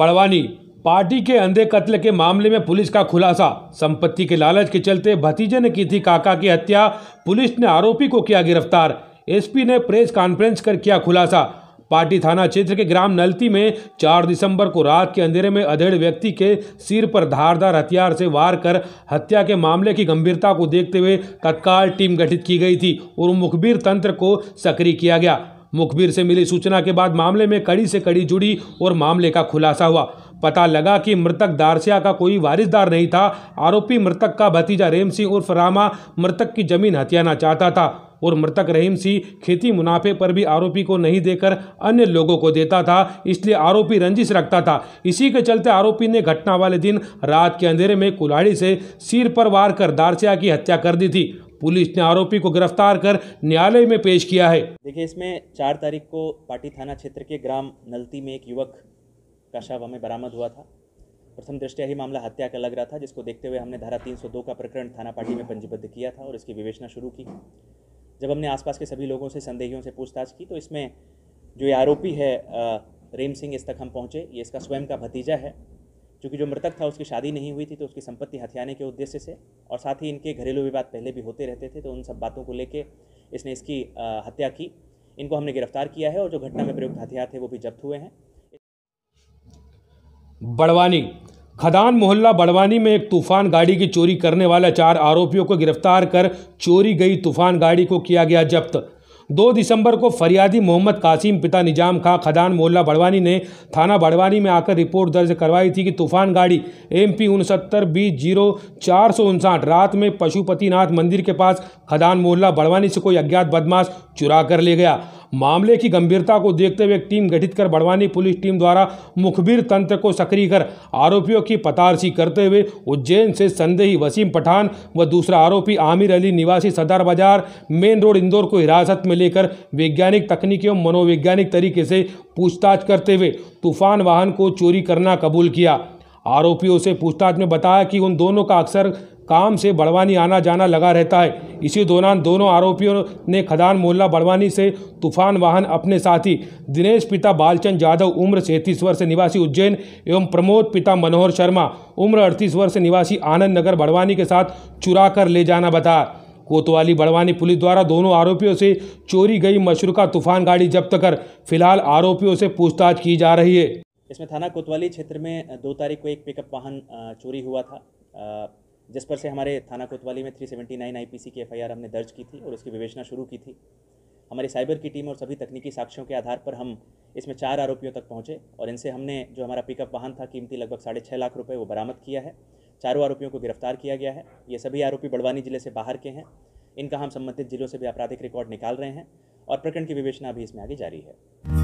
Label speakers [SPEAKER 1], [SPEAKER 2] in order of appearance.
[SPEAKER 1] Barwani party के अंधे कत्ल के मामले में पुलिस का खुलासा संपत्ति के लालच के चलते भतीजे ने की थी काका की हत्या पुलिस ने आरोपी को किया गिरफ्तार एसपी ने प्रेस कॉन्फ्रेंस कर किया खुलासा पार्टी थाना क्षेत्र के ग्राम नलती में 4 दिसंबर को रात के अंधेरे में अधेड़ व्यक्ति के सिर पर धारदार हथियार से वार कर हत्या के मामले की गंभीरता को देखते हुए तत्काल टीम गठित की गई थी और मुखबिर तंत्र को सक्रिय किया गया मुखबिर से मिली सूचना के बाद मामले में कड़ी से कड़ी जुड़ी और मामले का खुलासा हुआ पता लगा कि मृतक दारसिया का कोई वारिसदार नहीं था आरोपी मृतक का भतीजा रेम सिंह उर्फ रामा मृतक की जमीन हथियाना चाहता था और मृतक रहीम सिंह खेती मुनाफे पर भी आरोपी को नहीं देकर अन्य लोगों को देता था इसलिए आरोपी रंजिश रखता था इसी के चलते आरोपी ने घटना वाले दिन रात के अंधेरे में कुल्हाड़ी से सिर पर वार कर दारसिया की हत्या कर दी थी पुलिस ने आरोपी को गिरफ्तार कर न्यायालय में पेश किया है
[SPEAKER 2] देखिए इसमें चार तारीख को पाटी थाना क्षेत्र के ग्राम नलती में एक युवक का शव हमें बरामद हुआ था प्रथम दृष्टया ही मामला हत्या का लग रहा था जिसको देखते हुए हमने धारा 302 का प्रकरण थाना पार्टी में पंजीबद्ध किया था और इसकी विवेचना शुरू की जब हमने आसपास के सभी लोगों से संदेहियों से पूछताछ की तो इसमें जो ये आरोपी है रेम सिंह इस तक हम पहुँचे ये इसका स्वयं का भतीजा है चूँकि जो मृतक था उसकी शादी नहीं हुई थी तो उसकी संपत्ति हथियाने के उद्देश्य से और साथ ही इनके घरेलू विवाद पहले भी होते रहते थे तो उन सब बातों को लेकर इसने इसकी हत्या की इनको हमने गिरफ्तार किया है और जो घटना में प्रयुक्त हथियार थे वो भी जब्त हुए हैं
[SPEAKER 1] बड़वानी खदान मोहल्ला बड़वानी में एक तूफान गाड़ी की चोरी करने वाले चार आरोपियों को गिरफ्तार कर चोरी गई तूफान गाड़ी को किया गया जब्त दो दिसंबर को फरियादी मोहम्मद कासिम पिता निजाम खां खदान मोहल्ला बड़वानी ने थाना बड़वानी में आकर रिपोर्ट दर्ज करवाई थी कि तूफान गाड़ी एम पी उनसत्तर बीस जीरो चार सौ उनसाठ रात में पशुपतिनाथ मंदिर के पास खदान मोहल्ला बड़वानी से कोई अज्ञात बदमाश चुरा कर ले गया मामले की गंभीरता को देखते हुए एक टीम गठित कर बड़वानी पुलिस टीम द्वारा मुखबिर तंत्र को सक्रिय कर आरोपियों की पतारसी करते हुए उज्जैन से संदेही वसीम पठान व दूसरा आरोपी आमिर अली निवासी सदर बाजार मेन रोड इंदौर को हिरासत में लेकर वैज्ञानिक तकनीकी एवं मनोवैज्ञानिक तरीके से पूछताछ करते हुए तूफान वाहन को चोरी करना कबूल किया आरोपियों से पूछताछ में बताया कि उन दोनों का अक्सर काम से बड़वानी आना जाना लगा रहता है इसी दौरान दोनों आरोपियों ने खदान मोहल्ला बड़वानी से तूफान वाहन अपने साथी दिनेश पिता बालचंद यादव उम्र सैंतीस वर्ष निवासी उज्जैन एवं प्रमोद पिता मनोहर शर्मा उम्र अड़तीस वर्ष निवासी आनंद नगर बड़वानी के साथ चुरा कर ले जाना बताया कोतवाली बड़वानी पुलिस द्वारा दोनों आरोपियों से चोरी गई मशरूका तूफान गाड़ी जब्त कर फिलहाल आरोपियों से पूछताछ की जा रही है
[SPEAKER 2] इसमें थाना कोतवाली क्षेत्र में दो तारीख को एक पिकअप वाहन चोरी हुआ था जिस पर से हमारे थाना कोतवाली में 379 आईपीसी की एफआईआर हमने दर्ज की थी और उसकी विवेचना शुरू की थी हमारी साइबर की टीम और सभी तकनीकी साक्ष्यों के आधार पर हम इसमें चार आरोपियों तक पहुंचे और इनसे हमने जो हमारा पिकअप वाहन था कीमती लगभग साढ़े छः लाख रुपये वो बरामद किया है चारों आरोपियों को गिरफ्तार किया गया है ये सभी आरोपी बड़वानी जिले से बाहर के हैं इनका हम संबंधित जिलों से भी आपराधिक रिकॉर्ड निकाल रहे हैं और प्रकरण की विवेचना अभी इसमें आगे जारी है